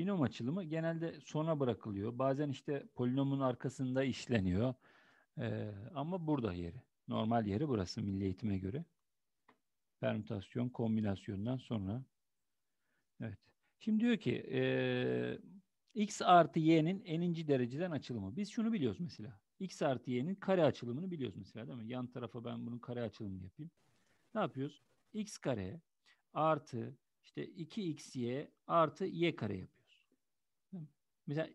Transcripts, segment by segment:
Binom açılımı genelde sona bırakılıyor. Bazen işte polinomun arkasında işleniyor. Ee, ama burada yeri. Normal yeri burası milli eğitime göre. Permütasyon kombinasyondan sonra. Evet. Şimdi diyor ki e, x artı y'nin eninci dereceden açılımı. Biz şunu biliyoruz mesela. x artı y'nin kare açılımını biliyoruz mesela değil mi? Yan tarafa ben bunun kare açılımını yapayım. Ne yapıyoruz? x kare artı işte 2xy artı y kare yapıyor. Mesela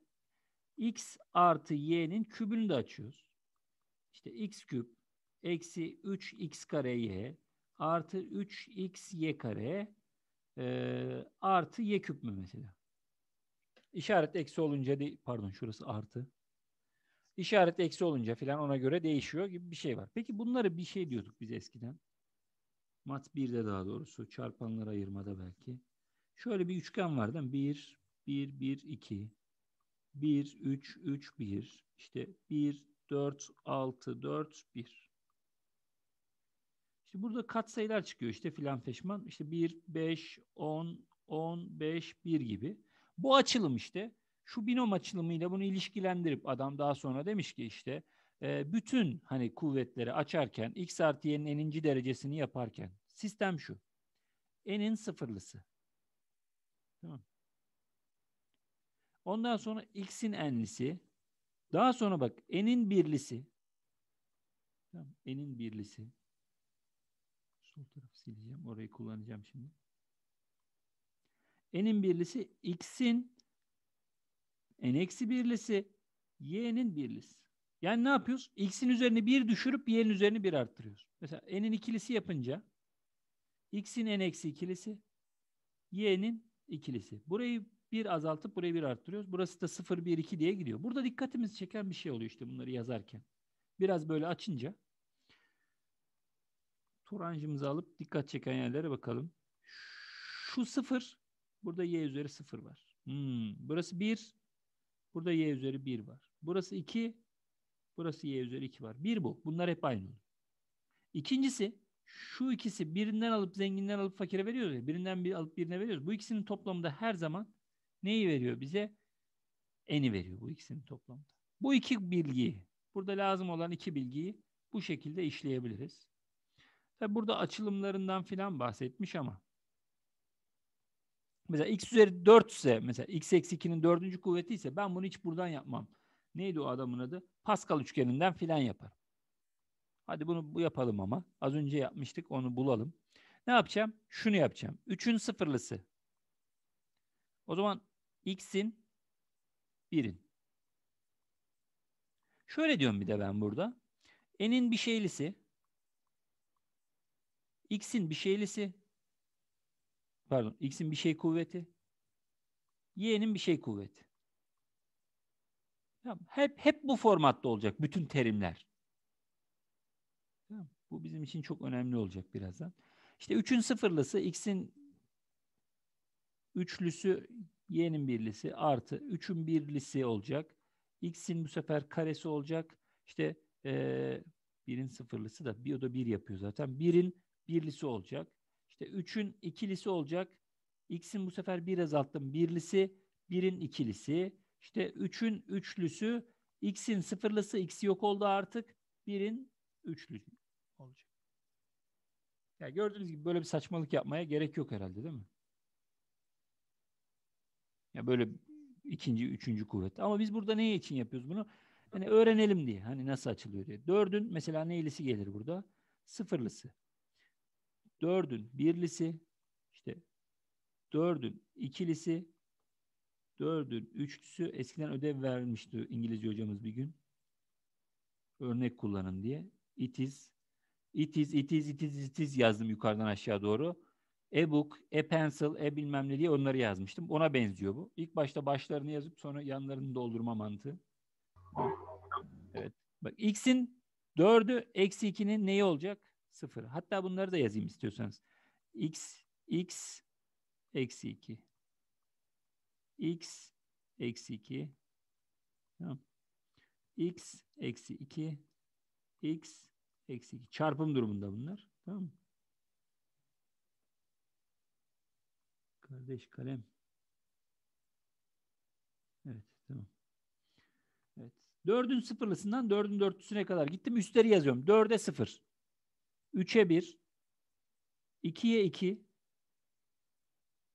x artı y'nin kübünü de açıyoruz. İşte x küp eksi 3x kare y artı 3x y kare e, artı y küp mü mesela? İşaret eksi olunca de, pardon şurası artı. İşaret eksi olunca filan ona göre değişiyor gibi bir şey var. Peki bunları bir şey diyorduk biz eskiden. Mat 1'de daha doğrusu çarpanları ayırmada belki. Şöyle bir üçgen var değil mi? 1, 1, 1, 2. 1, 3, 3, 1. işte 1, 4, 6, 4, 1. İşte burada katsayılar çıkıyor işte filan feşman işte 1, 5, 10, 10, 5, 1 gibi. Bu açılım işte şu binom açılımıyla bunu ilişkilendirip adam daha sonra demiş ki işte e, bütün hani kuvvetleri açarken x artı y'nin eninci derecesini yaparken sistem şu. N'in sıfırlısı. Tamam Ondan sonra x'in n'lisi. Daha sonra bak n'in birlisi. Tamam, n'in birlisi. Sol tarafı sileceğim. Orayı kullanacağım şimdi. n'in birlisi x'in n eksi birlisi y'nin birlisi. Yani ne yapıyoruz? X'in üzerine bir düşürüp y'nin üzerine bir arttırıyoruz. Mesela n'in ikilisi yapınca x'in n eksi ikilisi y'nin ikilisi. Burayı bir azaltıp buraya bir arttırıyoruz. Burası da 0, 1, 2 diye gidiyor. Burada dikkatimizi çeken bir şey oluyor işte bunları yazarken. Biraz böyle açınca turancımızı alıp dikkat çeken yerlere bakalım. Şu 0, burada y üzeri 0 var. Hmm, burası 1, burada y üzeri 1 var. Burası 2, burası y üzeri 2 var. 1 bu. Bunlar hep aynı. İkincisi şu ikisi birinden alıp zenginden alıp fakire veriyoruz ya. Birinden bir alıp birine veriyoruz. Bu ikisinin toplamı da her zaman Neyi veriyor bize? N'i veriyor bu ikisinin toplamı. Bu iki bilgiyi, burada lazım olan iki bilgiyi bu şekilde işleyebiliriz. Tabi burada açılımlarından filan bahsetmiş ama mesela x üzeri 4 ise mesela x eksi 2'nin dördüncü kuvveti ise ben bunu hiç buradan yapmam. Neydi o adamın adı? Pascal üçgeninden filan yaparım. Hadi bunu bu yapalım ama. Az önce yapmıştık onu bulalım. Ne yapacağım? Şunu yapacağım. 3'ün sıfırlısı. O zaman x'in 1'in. Şöyle diyorum bir de ben burada. n'in bir şeylisi x'in bir şeylisi pardon x'in bir şey kuvveti y'nin bir şey kuvveti. Hep hep bu formatta olacak bütün terimler. Bu bizim için çok önemli olacak birazdan. İşte 3'ün sıfırlısı x'in üçlüsü y'nin birlisi artı 3'ün birlisi olacak. x'in bu sefer karesi olacak. İşte e, 1'in sıfırlısı da bir o da 1 yapıyor zaten. 1'in birlisi olacak. İşte 3'ün ikilisi olacak. x'in bu sefer 1 azalttım birlisi. 1'in ikilisi. İşte 3'ün üçlüsü. x'in sıfırlısı x yok oldu artık. 1'in üçlüsü olacak. Ya yani gördüğünüz gibi böyle bir saçmalık yapmaya gerek yok herhalde değil mi? Ya böyle ikinci, üçüncü kuvvet. Ama biz burada ne için yapıyoruz bunu? Hani öğrenelim diye. Hani nasıl açılıyor diye. Dördün mesela neylisi gelir burada? Sıfırlısı. Dördün birlisi, işte dördün ikilisi, dördün üçlüsü. Eskiden ödev vermişti İngilizce hocamız bir gün. Örnek kullanın diye. It is, it is, it is, it is, it is yazdım yukarıdan aşağı doğru e-book, e-pencil, e-bilmem ne diye onları yazmıştım. Ona benziyor bu. İlk başta başlarını yazıp sonra yanlarını doldurma mantığı. Evet. Bak x'in 4'ü eksi 2'nin neyi olacak? 0. Hatta bunları da yazayım istiyorsanız. x, x, eksi 2. x, eksi 2. Tamam. x, eksi 2. x, eksi 2. Çarpım durumunda bunlar. Tamam mı? Kardeş kalem. Evet tamam. Evet. Dördün sıfırlısından dördün dörtlüsüne kadar gittim. Üstleri yazıyorum. Dörde sıfır. Üçe bir. İkiye iki.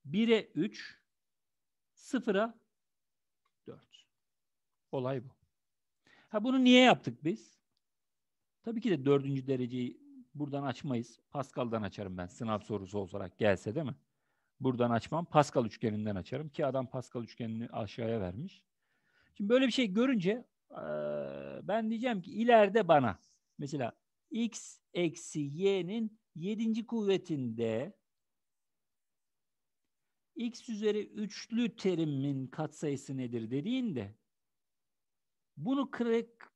Bire üç. Sıfıra dört. Olay bu. Ha bunu niye yaptık biz? Tabii ki de dördüncü dereceyi buradan açmayız. Pascal'dan açarım ben sınav sorusu olarak gelse değil mi? Buradan açmam. Pascal üçgeninden açarım ki adam Pascal üçgenini aşağıya vermiş. Şimdi böyle bir şey görünce ben diyeceğim ki ileride bana mesela x eksi y'nin yedinci kuvvetinde x üzeri üçlü terimin katsayısı nedir dediğinde bunu kırık,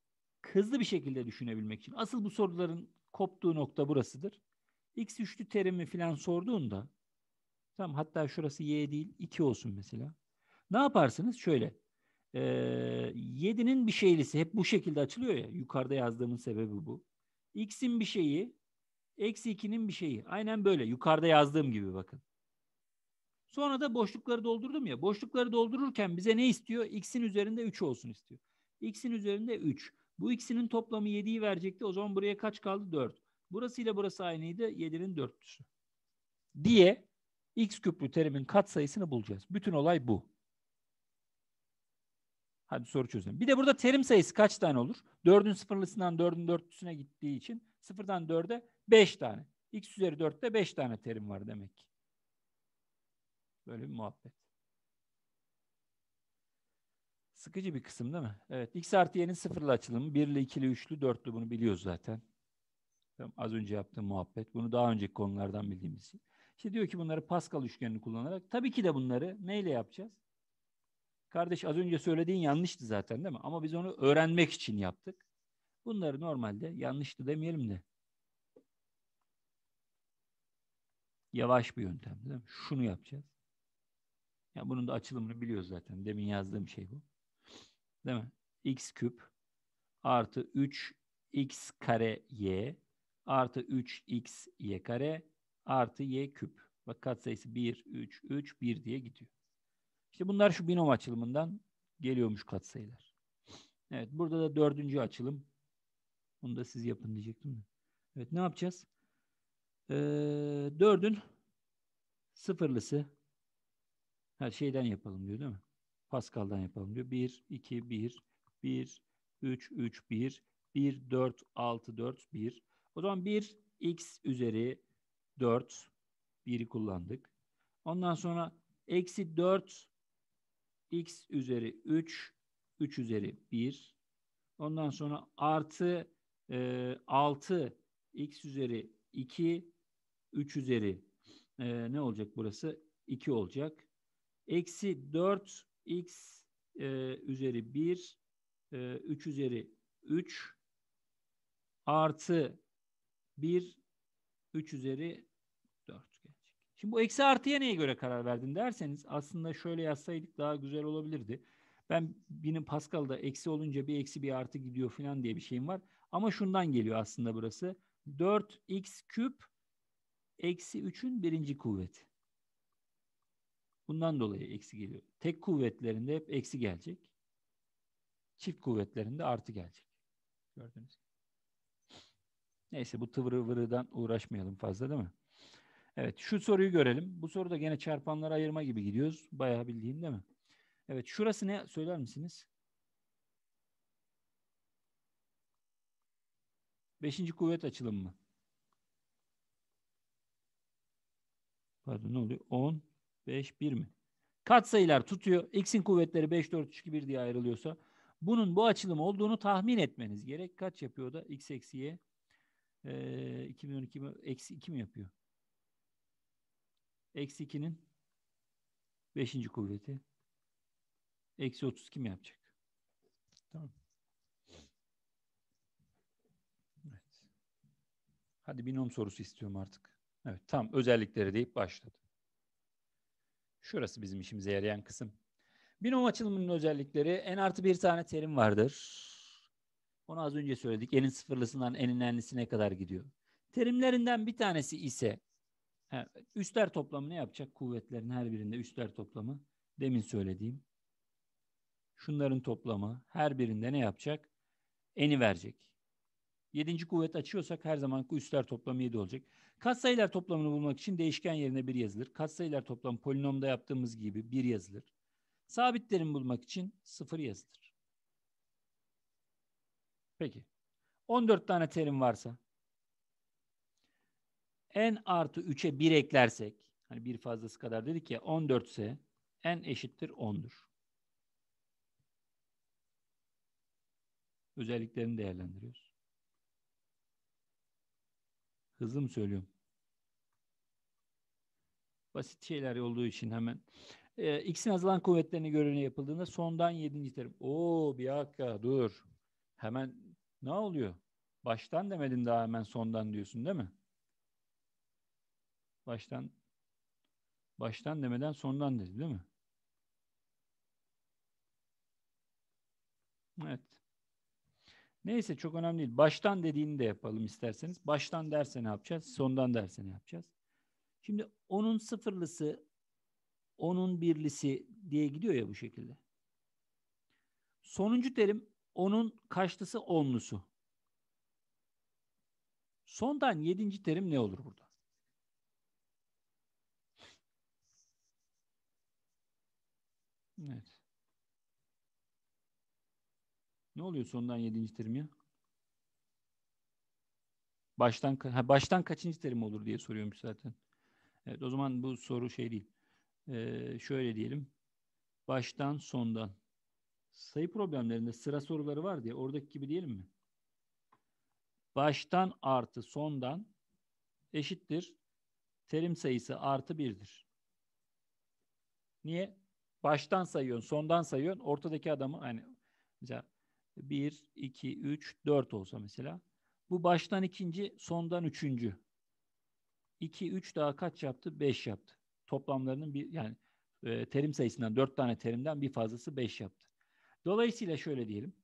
hızlı bir şekilde düşünebilmek için asıl bu soruların koptuğu nokta burasıdır. X üçlü terimi filan sorduğunda Tamam hatta şurası y değil 2 olsun mesela. Ne yaparsınız? Şöyle e, 7'nin bir şeylisi hep bu şekilde açılıyor ya. Yukarıda yazdığımın sebebi bu. X'in bir şeyi eksi 2'nin bir şeyi. Aynen böyle yukarıda yazdığım gibi bakın. Sonra da boşlukları doldurdum ya. Boşlukları doldururken bize ne istiyor? X'in üzerinde 3 olsun istiyor. X'in üzerinde 3. Bu ikisinin toplamı 7'yi verecekti. O zaman buraya kaç kaldı? 4. Burası ile burası aynıydı. 7'nin 4'lüsü. Diye x küplü terimin katsayısını bulacağız. Bütün olay bu. Hadi soru çözelim. Bir de burada terim sayısı kaç tane olur? 4'ün sıfırlısından 4'ün dörtlüsüne gittiği için sıfırdan 4'e 5 tane. x üzeri 4'te 5 tane terim var demek ki. Böyle bir muhabbet. Sıkıcı bir kısım değil mi? Evet. X artı y'nin sıfırlı açılımı. Birli, ikili, üçlü, dörtlü bunu biliyoruz zaten. az önce yaptığım muhabbet. Bunu daha önceki konulardan bildiğimiz için. İşte diyor ki bunları Pascal üçgenini kullanarak. Tabii ki de bunları neyle yapacağız? Kardeş az önce söylediğin yanlıştı zaten değil mi? Ama biz onu öğrenmek için yaptık. Bunları normalde yanlıştı demeyelim de. Yavaş bir yöntem değil mi? Şunu yapacağız. Ya yani bunun da açılımını biliyoruz zaten. Demin yazdığım şey bu. Değil mi? x küp artı 3 x kare y artı 3 x y kare artı y küp. Bak katsayısı 1, 3, 3, 1 diye gidiyor. İşte bunlar şu binom açılımından geliyormuş katsayılar. Evet burada da dördüncü açılım. Bunu da siz yapın diyecektim. Evet ne yapacağız? Ee, dördün sıfırlısı her şeyden yapalım diyor değil mi? Pascal'dan yapalım diyor. 1, 2, 1, 1, 3, 3, 1, 1, 4, 6, 4, 1. O zaman 1 x üzeri 4, 1'i kullandık. Ondan sonra eksi 4 x üzeri 3, 3 üzeri 1. Ondan sonra artı e, 6 x üzeri 2, 3 üzeri e, ne olacak burası? 2 olacak. Eksi 4 x e, üzeri 1, e, 3 üzeri 3 artı 1 3 üzeri 4 gelecek. Şimdi bu eksi artıya neye göre karar verdin derseniz aslında şöyle yazsaydık daha güzel olabilirdi. Ben benim Pascal'da eksi olunca bir eksi bir artı gidiyor falan diye bir şeyim var. Ama şundan geliyor aslında burası. 4x küp eksi 3'ün birinci kuvveti. Bundan dolayı eksi geliyor. Tek kuvvetlerinde hep eksi gelecek. Çift kuvvetlerinde artı gelecek. Gördünüz. Neyse bu tıvırı vırıdan uğraşmayalım fazla değil mi? Evet şu soruyu görelim. Bu soruda gene çarpanları ayırma gibi gidiyoruz. Bayağı bildiğin değil mi? Evet şurası ne söyler misiniz? Beşinci kuvvet açılımı mı? Pardon ne oluyor? 10, 5, 1 mi? Kat sayılar tutuyor. X'in kuvvetleri 5, 4, 3, 2, 1 diye ayrılıyorsa bunun bu açılım olduğunu tahmin etmeniz gerek. Kaç yapıyor da? X eksi Y e, ee, 2012 mi? Eksi 2 mi yapıyor? Eksi 2'nin 5. kuvveti. Eksi 30 kim yapacak? Tamam. Evet. Hadi binom sorusu istiyorum artık. Evet tam özellikleri deyip başladı. Şurası bizim işimize yarayan kısım. Binom açılımının özellikleri en artı bir tane terim vardır. Onu az önce söyledik. Enin sıfırlısından enin enlisine kadar gidiyor. Terimlerinden bir tanesi ise he, üstler toplamı ne yapacak? Kuvvetlerin her birinde üstler toplamı. Demin söylediğim. Şunların toplamı her birinde ne yapacak? Eni verecek. Yedinci kuvvet açıyorsak her zaman üstler toplamı yedi olacak. Katsayılar toplamını bulmak için değişken yerine bir yazılır. Katsayılar toplamı polinomda yaptığımız gibi bir yazılır. Sabit terim bulmak için sıfır yazılır. Peki. 14 tane terim varsa n artı 3'e 1 eklersek hani bir fazlası kadar dedik ya 14 ise n eşittir 10'dur. Özelliklerini değerlendiriyoruz. Hızlı mı söylüyorum? Basit şeyler olduğu için hemen. Ee, X'in azalan kuvvetlerini görevine yapıldığında sondan 7. terim. Oo bir dakika dur. Hemen ne oluyor? Baştan demedin daha hemen sondan diyorsun değil mi? Baştan baştan demeden sondan dedi değil mi? Evet. Neyse çok önemli değil. Baştan dediğini de yapalım isterseniz. Baştan derse ne yapacağız? Sondan derse ne yapacağız? Şimdi onun sıfırlısı, onun birlisi diye gidiyor ya bu şekilde. Sonuncu terim onun kaçlısı onlusu. Sondan yedinci terim ne olur burada? Evet. Ne oluyor sondan yedinci terim ya? Baştan, ha, baştan kaçıncı terim olur diye soruyormuş zaten. Evet o zaman bu soru şey değil. Ee, şöyle diyelim. Baştan sondan sayı problemlerinde sıra soruları var diye oradaki gibi diyelim mi? Baştan artı sondan eşittir. Terim sayısı artı birdir. Niye? Baştan sayıyorsun, sondan sayıyorsun. Ortadaki adamı hani mesela 1, 2, 3, 4 olsa mesela. Bu baştan ikinci, sondan üçüncü. 2, 3 daha kaç yaptı? 5 yaptı. Toplamlarının bir yani e, terim sayısından 4 tane terimden bir fazlası 5 yaptı. Dolayısıyla şöyle diyelim.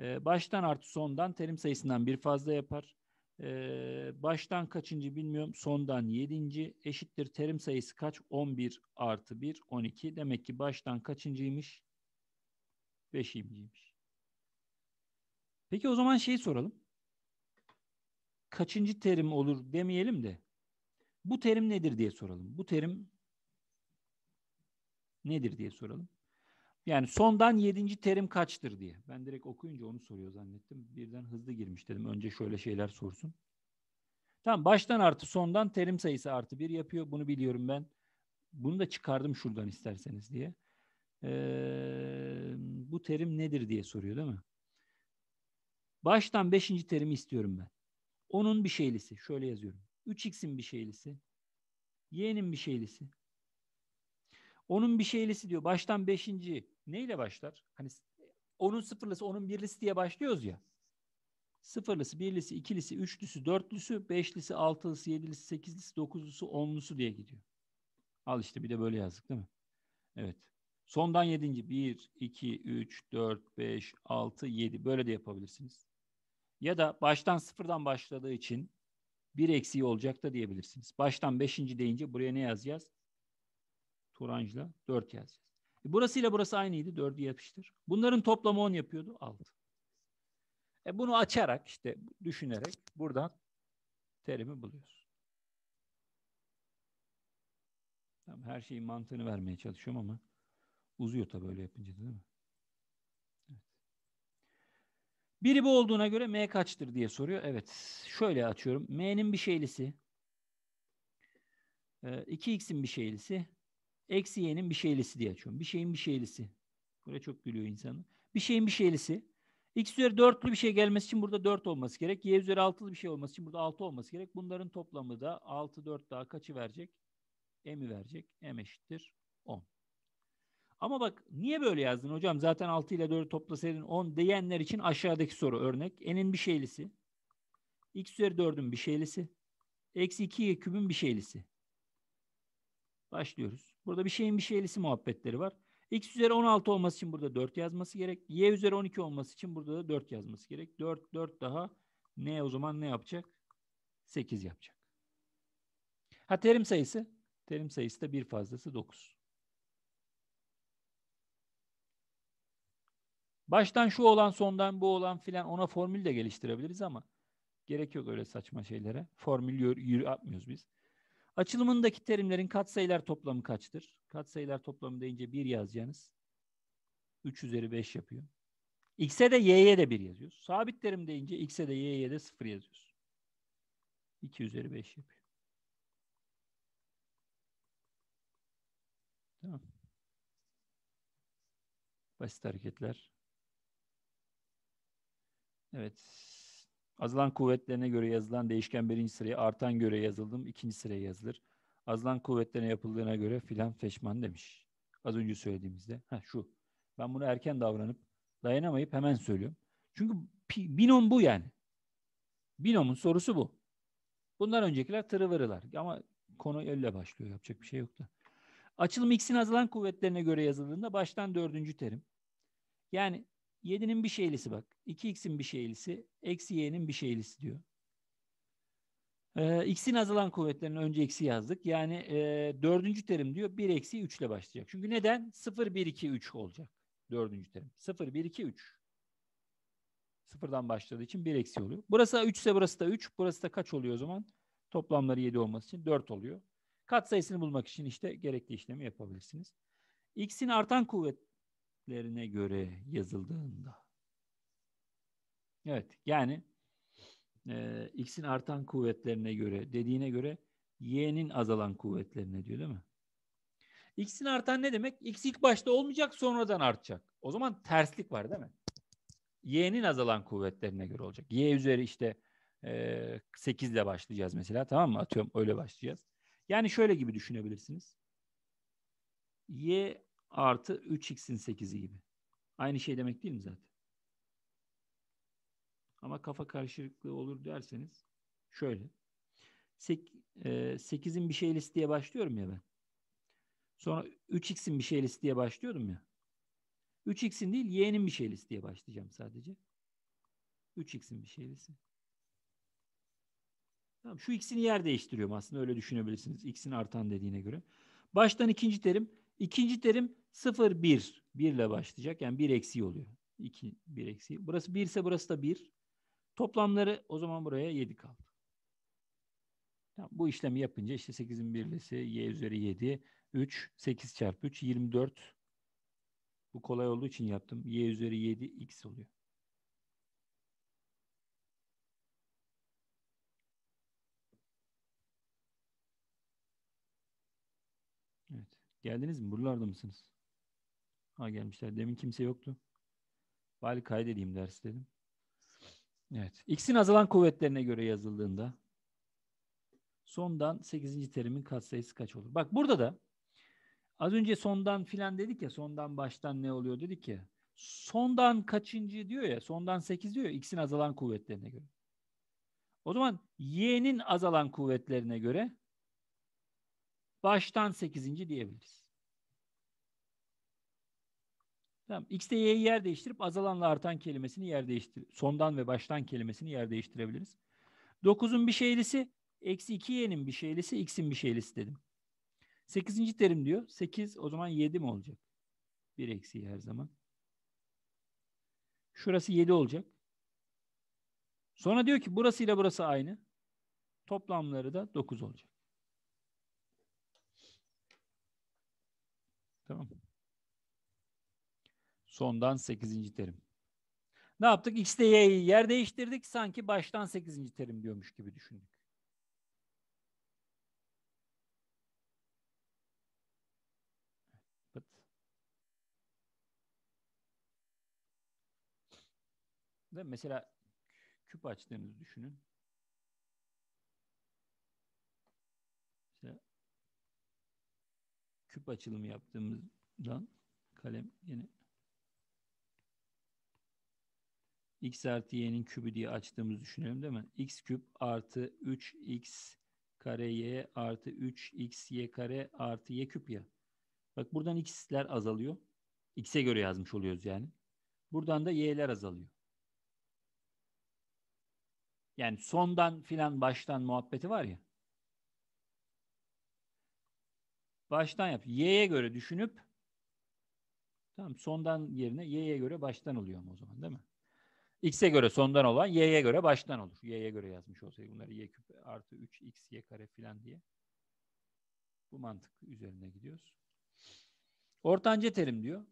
Ee, baştan artı sondan terim sayısından bir fazla yapar. Ee, baştan kaçıncı bilmiyorum. Sondan yedinci eşittir terim sayısı kaç? 11 artı 1 12. Demek ki baştan kaçıncıymış? Beşinciymiş. Peki o zaman şeyi soralım. Kaçıncı terim olur demeyelim de bu terim nedir diye soralım. Bu terim nedir diye soralım. Yani sondan yedinci terim kaçtır diye. Ben direkt okuyunca onu soruyor zannettim. Birden hızlı girmiş dedim. Önce şöyle şeyler sorsun. Tamam baştan artı sondan terim sayısı artı bir yapıyor. Bunu biliyorum ben. Bunu da çıkardım şuradan isterseniz diye. Ee, bu terim nedir diye soruyor değil mi? Baştan beşinci terimi istiyorum ben. Onun bir şeylisi. Şöyle yazıyorum. 3x'in bir şeylisi. Y'nin bir şeylisi. Onun bir şeylisi diyor. Baştan beşinci neyle başlar? Hani onun sıfırlısı, onun birlisi diye başlıyoruz ya. Sıfırlısı, birlisi, ikilisi, üçlüsü, dörtlüsü, beşlisi, altılısı, yedilisi, sekizlisi, dokuzlusu, onlusu diye gidiyor. Al işte bir de böyle yazdık değil mi? Evet. Sondan yedinci. Bir, iki, üç, dört, beş, altı, yedi. Böyle de yapabilirsiniz. Ya da baştan sıfırdan başladığı için bir eksiği olacak da diyebilirsiniz. Baştan beşinci deyince buraya ne yazacağız? Turancla dört yazacağız. E burası ile burası aynıydı. dördü yapıştır. Bunların toplamı 10 yapıyordu. 6. E bunu açarak işte düşünerek buradan terimi buluyoruz. Tamam, her şeyin mantığını vermeye çalışıyorum ama uzuyor tabii böyle yapınca değil mi? Evet. Biri bu olduğuna göre M kaçtır diye soruyor. Evet. Şöyle açıyorum. M'nin bir şeylisi. 2x'in e, bir şeylisi. Eksi y'nin bir şeylisi diye açıyorum. Bir şeyin bir şeylisi. Buraya çok gülüyor insanı. Bir şeyin bir şeylisi. X üzeri 4'lü bir şey gelmesi için burada 4 olması gerek. Y üzeri 6'lı bir şey olması için burada 6 olması gerek. Bunların toplamı da 6, 4 daha kaçı verecek? M'i verecek. M eşittir 10. Ama bak niye böyle yazdın hocam? Zaten 6 ile 4'ü toplasaydın 10 diyenler için aşağıdaki soru örnek. N'in bir şeylisi. X üzeri 4'ün bir şeylisi. Eksi 2 kübün bir şeylisi. Başlıyoruz. Burada bir şeyin bir şeylisi muhabbetleri var. X üzeri 16 olması için burada 4 yazması gerek. Y üzeri 12 olması için burada da 4 yazması gerek. 4, 4 daha ne o zaman ne yapacak? 8 yapacak. Ha terim sayısı? Terim sayısı da bir fazlası 9. Baştan şu olan sondan bu olan filan ona formül de geliştirebiliriz ama gerek yok öyle saçma şeylere. Formül yürü, yürü atmıyoruz biz. Açılımındaki terimlerin katsayılar toplamı kaçtır? Katsayılar toplamı deyince 1 yazacaksınız. 3 üzeri 5 yapıyor. X'e de Y'ye de 1 yazıyoruz. Sabit terim deyince X'e de Y'ye de 0 yazıyoruz. 2 üzeri 5 yapıyor. Tamam. Basit hareketler. Evet. Azalan kuvvetlerine göre yazılan değişken birinci sıraya, artan göre yazıldım ikinci sıraya yazılır. Azalan kuvvetlerine yapıldığına göre filan feşman demiş. Az önce söylediğimizde. Ha şu. Ben bunu erken davranıp dayanamayıp hemen söylüyorum. Çünkü binom bu yani. Binomun sorusu bu. Bundan öncekiler tırıvırılar. Ama konu elle başlıyor. Yapacak bir şey yok da. Açılım x'in azalan kuvvetlerine göre yazıldığında baştan dördüncü terim. Yani 7'nin bir şeylisi bak. 2x'in bir şeylisi, eksi y'nin bir şeylisi diyor. Ee, x'in azalan kuvvetlerini önce eksi yazdık. Yani e, dördüncü terim diyor 1 eksi 3 ile başlayacak. Çünkü neden? 0, 1, 2, 3 olacak. Dördüncü terim. 0, 1, 2, 3. Sıfırdan başladığı için 1 eksi oluyor. Burası 3 ise burası da 3. Burası da kaç oluyor o zaman? Toplamları 7 olması için 4 oluyor. Kat sayısını bulmak için işte gerekli işlemi yapabilirsiniz. X'in artan kuvvet kanaatlerine göre yazıldığında. Evet yani e, X'in artan kuvvetlerine göre dediğine göre Y'nin azalan kuvvetlerine diyor değil mi? X'in artan ne demek? X ilk başta olmayacak sonradan artacak. O zaman terslik var değil mi? Y'nin azalan kuvvetlerine göre olacak. Y üzeri işte e, 8 ile başlayacağız mesela tamam mı? Atıyorum öyle başlayacağız. Yani şöyle gibi düşünebilirsiniz. Y artı 3x'in 8'i gibi. Aynı şey demek değil mi zaten? Ama kafa karışıklığı olur derseniz şöyle. 8'in e, bir şey listeye başlıyorum ya ben. Sonra 3x'in bir şey listeye diye başlıyordum ya. 3x'in değil y'nin bir şey listeye başlayacağım sadece. 3x'in bir şey şeylisi. Tamam, şu x'in yer değiştiriyorum aslında öyle düşünebilirsiniz. x'in artan dediğine göre. Baştan ikinci terim İkinci terim 0, 1. 1 ile başlayacak. Yani 1 eksiği oluyor. 2, 1 eksiği. Burası 1 ise burası da 1. Toplamları o zaman buraya 7 kaldı. Yani bu işlemi yapınca işte 8'in birlisi y üzeri 7, 3, 8 çarpı 3, 24. Bu kolay olduğu için yaptım. y üzeri 7 x oluyor. Geldiniz mi? Buralarda mısınız? Ha gelmişler. Demin kimse yoktu. Bari kaydedeyim ders dedim. Evet. X'in azalan kuvvetlerine göre yazıldığında sondan 8. terimin katsayısı kaç olur? Bak burada da az önce sondan filan dedik ya sondan baştan ne oluyor dedik ya. Sondan kaçıncı diyor ya sondan 8 diyor X'in azalan kuvvetlerine göre. O zaman Y'nin azalan kuvvetlerine göre baştan 8. diyebiliriz. Tamam. X ile Y'yi yer değiştirip azalanla artan kelimesini yer değiştir. Sondan ve baştan kelimesini yer değiştirebiliriz. 9'un bir şeylisi eksi 2 Y'nin bir şeylisi X'in bir şeylisi dedim. 8. terim diyor. 8 o zaman 7 mi olacak? 1 eksiği her zaman. Şurası 7 olacak. Sonra diyor ki burası ile burası aynı. Toplamları da 9 olacak. Sondan 8. terim. Ne yaptık? X ile Y'yi yer değiştirdik. Sanki baştan 8. terim diyormuş gibi düşündük. Değil mi? Mesela küp açtığınızı düşünün. İşte küp açılımı yaptığımızdan kalem yine x artı y'nin kübü diye açtığımızı düşünelim değil mi? x küp artı 3x kare y artı 3x y kare artı y küp ya. Bak buradan x'ler azalıyor. X'e göre yazmış oluyoruz yani. Buradan da y'ler azalıyor. Yani sondan filan baştan muhabbeti var ya. Baştan yap. Y'ye göre düşünüp tamam sondan yerine y'ye göre baştan oluyor mu o zaman değil mi? X'e göre sondan olan Y'ye göre baştan olur. Y'ye göre yazmış olsaydı bunları Y küp artı 3 X Y kare filan diye. Bu mantık üzerine gidiyoruz. Ortanca terim diyor.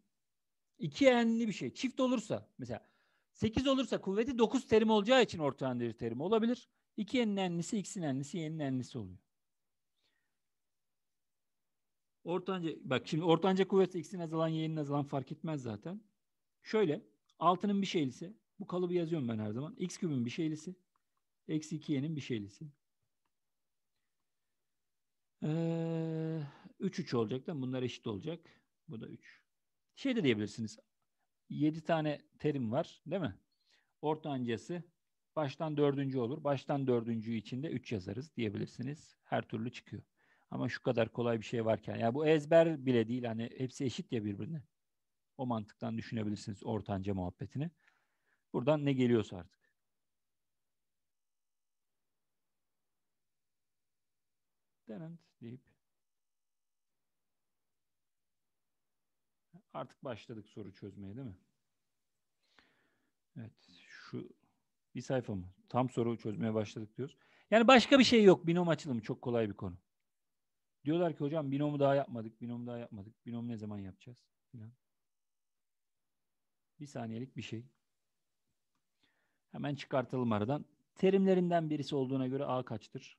2n'li bir şey. Çift olursa mesela 8 olursa kuvveti 9 terim olacağı için ortanca terim olabilir. 2n'nin n'lisi, x'in n'lisi, y'nin n'lisi oluyor. Ortanca, bak şimdi ortanca kuvveti x'in azalan y'nin azalan fark etmez zaten. Şöyle altının bir şeylisi bu kalıbı yazıyorum ben her zaman. X kübün bir şeylisi. Eksi 2y'nin bir şeylisi. Ee, 3 3 olacak da bunlar eşit olacak. Bu da 3. Şey de diyebilirsiniz. 7 tane terim var değil mi? Ortancası baştan dördüncü olur. Baştan dördüncü içinde 3 yazarız diyebilirsiniz. Her türlü çıkıyor. Ama şu kadar kolay bir şey varken. ya bu ezber bile değil. Hani hepsi eşit ya birbirine. O mantıktan düşünebilirsiniz ortanca muhabbetini. Buradan ne geliyorsa artık. Denant deyip artık başladık soru çözmeye değil mi? Evet şu bir sayfa mı? Tam soru çözmeye başladık diyoruz. Yani başka bir şey yok. Binom açılımı çok kolay bir konu. Diyorlar ki hocam binomu daha yapmadık, binomu daha yapmadık. Binom ne zaman yapacağız? Bir saniyelik bir şey. Hemen çıkartalım aradan. Terimlerinden birisi olduğuna göre A kaçtır?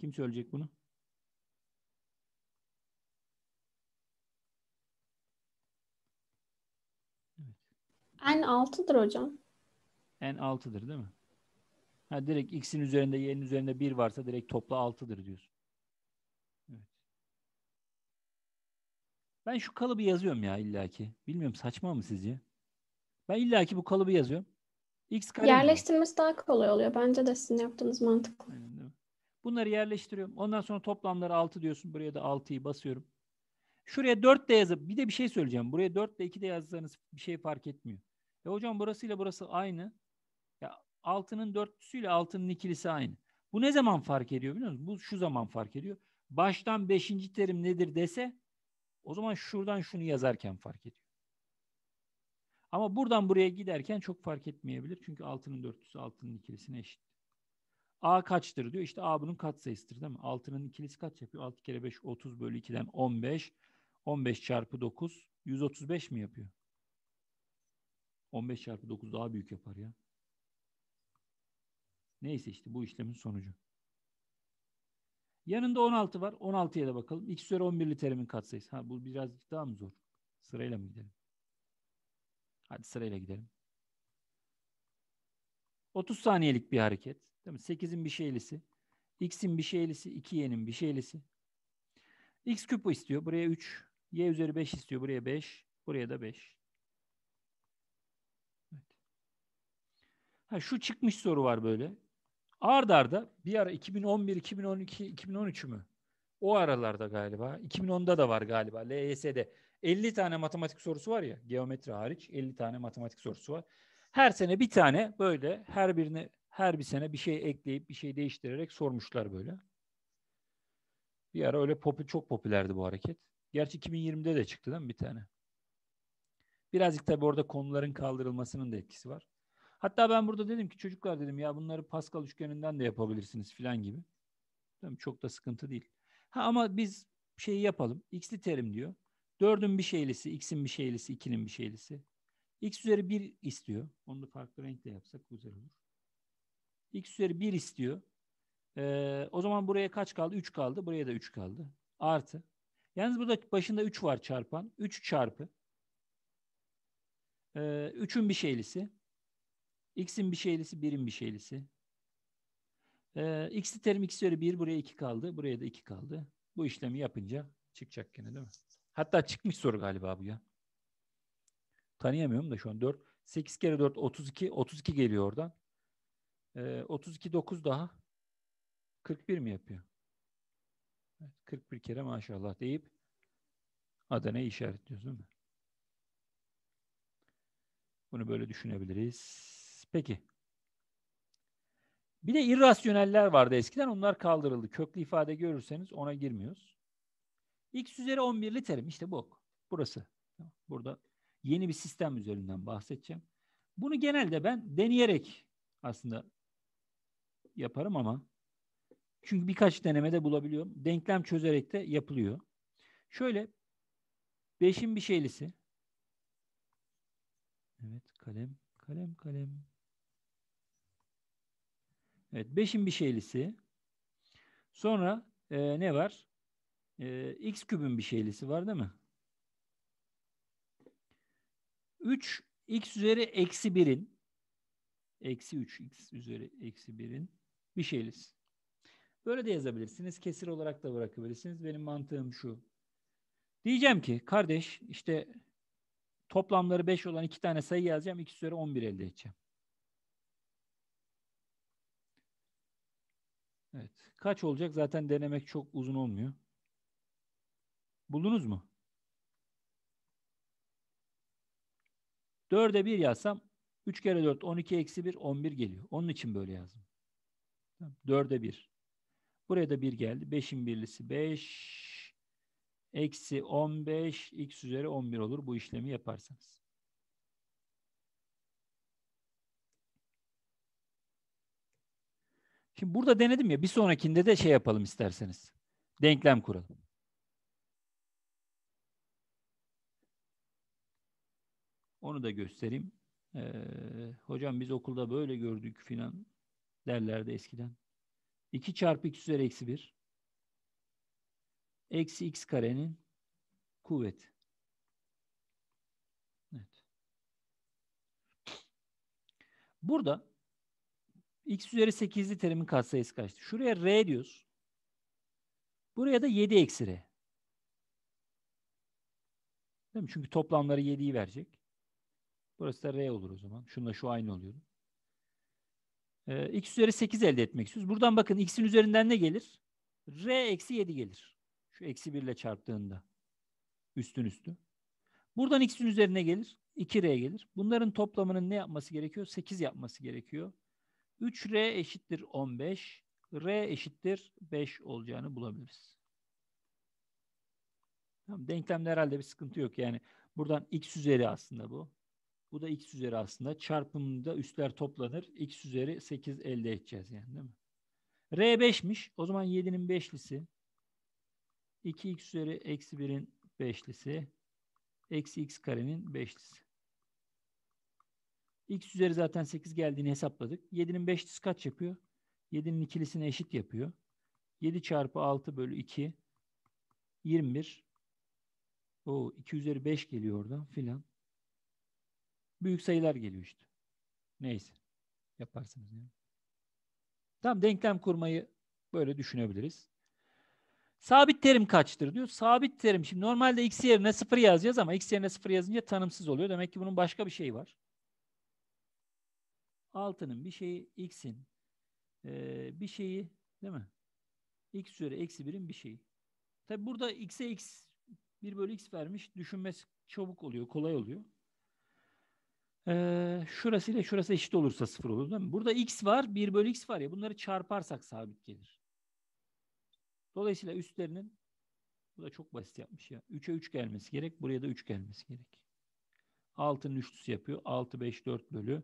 Kim söyleyecek bunu? En 6'dır hocam. En 6'dır değil mi? Ha, direkt x'in üzerinde y'nin üzerinde 1 varsa direkt topla 6'dır diyorsun. Evet. Ben şu kalıbı yazıyorum ya illaki. Bilmiyorum saçma mı sizce? Ben illa ki bu kalıbı yazıyorum. X kare Yerleştirmesi mi? daha kolay oluyor. Bence de sizin yaptığınız mantıklı. Aynen, Bunları yerleştiriyorum. Ondan sonra toplamları 6 diyorsun. Buraya da 6'yı basıyorum. Şuraya 4 de yazıp bir de bir şey söyleyeceğim. Buraya 4 de 2 de yazdığınız bir şey fark etmiyor. E hocam burasıyla burası aynı. Ya 6'nın 4'lüsüyle 6'nın ikilisi aynı. Bu ne zaman fark ediyor biliyor musunuz? Bu şu zaman fark ediyor. Baştan 5. terim nedir dese o zaman şuradan şunu yazarken fark ediyor. Ama buradan buraya giderken çok fark etmeyebilir. Çünkü altının 4'lüsü altının ikilisine eşit. A kaçtır diyor. İşte A bunun katsayısıdır değil mi? Altının ikilisi kaç yapıyor? 6 kere 5 30 bölü 2'den 15. 15 çarpı 9 135 mi yapıyor? 15 çarpı 9 daha büyük yapar ya. Neyse işte bu işlemin sonucu. Yanında 16 var. 16'ya da bakalım. 2 üzeri 11'li terimin katsayısı. Ha bu biraz daha mı zor? Sırayla mı gidelim? Hadi sırayla gidelim. 30 saniyelik bir hareket. Değil mi? 8'in bir şeylisi. X'in bir şeylisi. 2Y'nin bir şeylisi. X küpü istiyor. Buraya 3. Y üzeri 5 istiyor. Buraya 5. Buraya da 5. Evet. Ha, şu çıkmış soru var böyle. Ard arda bir ara 2011, 2012, 2013 mü? O aralarda galiba. 2010'da da var galiba. LYS'de 50 tane matematik sorusu var ya geometri hariç 50 tane matematik sorusu var. Her sene bir tane böyle her birini her bir sene bir şey ekleyip bir şey değiştirerek sormuşlar böyle. Bir ara öyle popü çok popülerdi bu hareket. Gerçi 2020'de de çıktı değil mi bir tane? Birazcık tabii orada konuların kaldırılmasının da etkisi var. Hatta ben burada dedim ki çocuklar dedim ya bunları Pascal üçgeninden de yapabilirsiniz filan gibi. Değil mi? Çok da sıkıntı değil. Ha ama biz şeyi yapalım. X'li terim diyor. 4'ün bir şeylisi, x'in bir şeylisi, 2'nin bir şeylisi. x üzeri 1 istiyor. Onu da farklı renkle yapsak güzel olur. x üzeri 1 istiyor. Ee, o zaman buraya kaç kaldı? 3 kaldı. Buraya da 3 kaldı. Artı. Yalnız burada başında 3 var çarpan. 3 çarpı. Ee, 3'ün bir şeylisi. X'in bir şeylisi, 1'in bir şeylisi. Ee, X'li terim X üzeri 1. Buraya 2 kaldı. Buraya da 2 kaldı. Bu işlemi yapınca çıkacak gene değil mi? Hatta çıkmış soru galiba bu ya. Tanıyamıyorum da şu an 4. 8 kere 4 32. 32 geliyor oradan. Ee, 32 9 daha. 41 mi yapıyor? 41 kere maşallah deyip Adana'yı işaretliyoruz değil mi? Bunu böyle düşünebiliriz. Peki. Bir de irrasyoneller vardı eskiden. Onlar kaldırıldı. Köklü ifade görürseniz ona girmiyoruz. X üzeri 11'li terim işte bu. Burası. Burada yeni bir sistem üzerinden bahsedeceğim. Bunu genelde ben deneyerek aslında yaparım ama çünkü birkaç denemede bulabiliyorum. Denklem çözerek de yapılıyor. Şöyle 5'in bir şeylisi. Evet kalem kalem kalem. Evet 5'in bir şeylisi. Sonra e, ne var? e, x kübün bir şeylisi var değil mi? 3 x üzeri eksi 1'in eksi 3 x üzeri eksi 1'in bir şeylisi. Böyle de yazabilirsiniz. Kesir olarak da bırakabilirsiniz. Benim mantığım şu. Diyeceğim ki kardeş işte toplamları 5 olan iki tane sayı yazacağım. 2 üzeri 11 elde edeceğim. Evet. Kaç olacak? Zaten denemek çok uzun olmuyor. Buldunuz mu? 4'e 1 yazsam 3 kere 4 12 eksi 1 11 geliyor. Onun için böyle yazdım. 4'e 1. Buraya da 1 geldi. 5'in birlisi 5. Eksi 15 x üzeri 11 olur bu işlemi yaparsanız. Şimdi burada denedim ya bir sonrakinde de şey yapalım isterseniz. Denklem kuralım. Onu da göstereyim. Ee, hocam biz okulda böyle gördük filan derlerdi eskiden. 2 çarpı x üzeri eksi 1. Eksi x karenin kuvveti. Evet. Burada x üzeri 8'li terimin katsayısı kaçtı? Şuraya r diyoruz. Buraya da 7 eksi r. Değil mi? Çünkü toplamları 7'yi verecek. Burası da R olur o zaman. Şununla şu aynı oluyor. Ee, x üzeri 8 elde etmek istiyoruz. Buradan bakın x'in üzerinden ne gelir? R eksi 7 gelir. Şu eksi 1 ile çarptığında. Üstün üstü. Buradan x'in üzerine gelir. 2R gelir. Bunların toplamının ne yapması gerekiyor? 8 yapması gerekiyor. 3R eşittir 15. R eşittir 5 olacağını bulabiliriz. Tamam, denklemde herhalde bir sıkıntı yok. Yani buradan x üzeri aslında bu. Bu da x üzeri aslında. Çarpımında üstler toplanır. x üzeri 8 elde edeceğiz yani değil mi? R 5'miş. O zaman 7'nin 5'lisi. 2x üzeri eksi 1'in 5'lisi. Eksi x karenin 5'lisi. x üzeri zaten 8 geldiğini hesapladık. 7'nin 5'lisi kaç yapıyor? 7'nin ikilisine eşit yapıyor. 7 çarpı 6 bölü 2 21 o 2 üzeri 5 geliyor oradan filan büyük sayılar geliyor işte. Neyse. Yaparsınız yani. Tamam denklem kurmayı böyle düşünebiliriz. Sabit terim kaçtır diyor. Sabit terim şimdi normalde x yerine 0 yazacağız ama x yerine 0 yazınca tanımsız oluyor. Demek ki bunun başka bir şeyi var. Altının bir şeyi x'in ee, bir şeyi değil mi? x üzeri eksi 1'in bir şeyi. Tabi burada x'e x 1 bölü x vermiş. Düşünmesi çabuk oluyor, kolay oluyor şurası ile şurası eşit olursa sıfır olur değil mi? Burada x var, 1 bölü x var ya bunları çarparsak sabit gelir. Dolayısıyla üstlerinin bu da çok basit yapmış ya. 3'e 3 gelmesi gerek. Buraya da 3 gelmesi gerek. 6'nın üçlüsü yapıyor. 6, 5, 4 bölü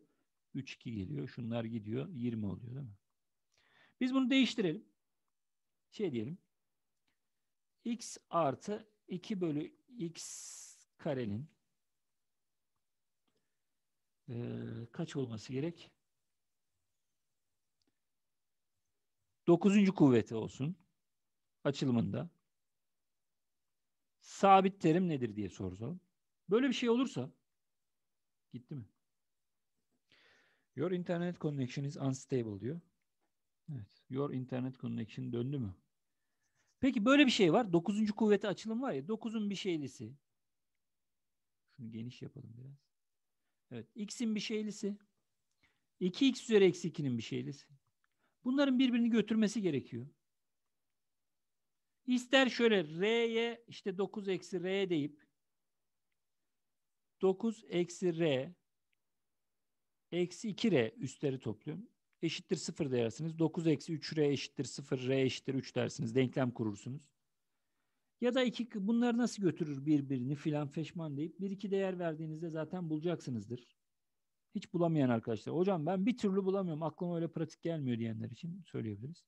3, 2 geliyor. Şunlar gidiyor. 20 oluyor değil mi? Biz bunu değiştirelim. Şey diyelim. x artı 2 bölü x karenin e, kaç olması gerek? Dokuzuncu kuvveti olsun açılımında. Sabit terim nedir diye soracağım. Böyle bir şey olursa gitti mi? Your internet connection is unstable diyor. Evet. Your internet connection döndü mü? Peki böyle bir şey var. Dokuzuncu kuvveti açılım var ya. Dokuzun bir şeylisi. Şunu geniş yapalım biraz. Evet. X'in bir şeylisi. 2x üzeri eksi 2'nin bir şeylisi. Bunların birbirini götürmesi gerekiyor. İster şöyle R'ye işte 9 eksi R deyip 9 eksi R eksi 2R üstleri topluyorum. Eşittir 0 dersiniz. 9 eksi 3R eşittir 0 R eşittir 3 dersiniz. Denklem kurursunuz. Ya da iki bunları nasıl götürür birbirini filan feşman deyip bir iki değer verdiğinizde zaten bulacaksınızdır. Hiç bulamayan arkadaşlar. Hocam ben bir türlü bulamıyorum. Aklıma öyle pratik gelmiyor diyenler için söyleyebiliriz.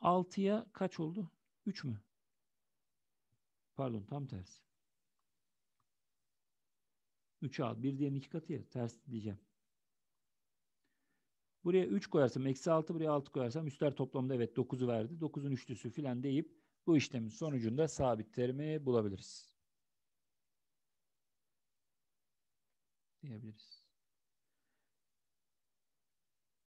6'ya kaç oldu? 3 mü? Pardon tam tersi. 3'e al. Bir diğerinin iki katı ya. Ters diyeceğim. Buraya 3 koyarsam, eksi 6 buraya 6 koyarsam üstler toplamda evet 9'u verdi. 9'un üçlüsü filan deyip bu işlemin sonucunda sabit terimi bulabiliriz. Diyebiliriz.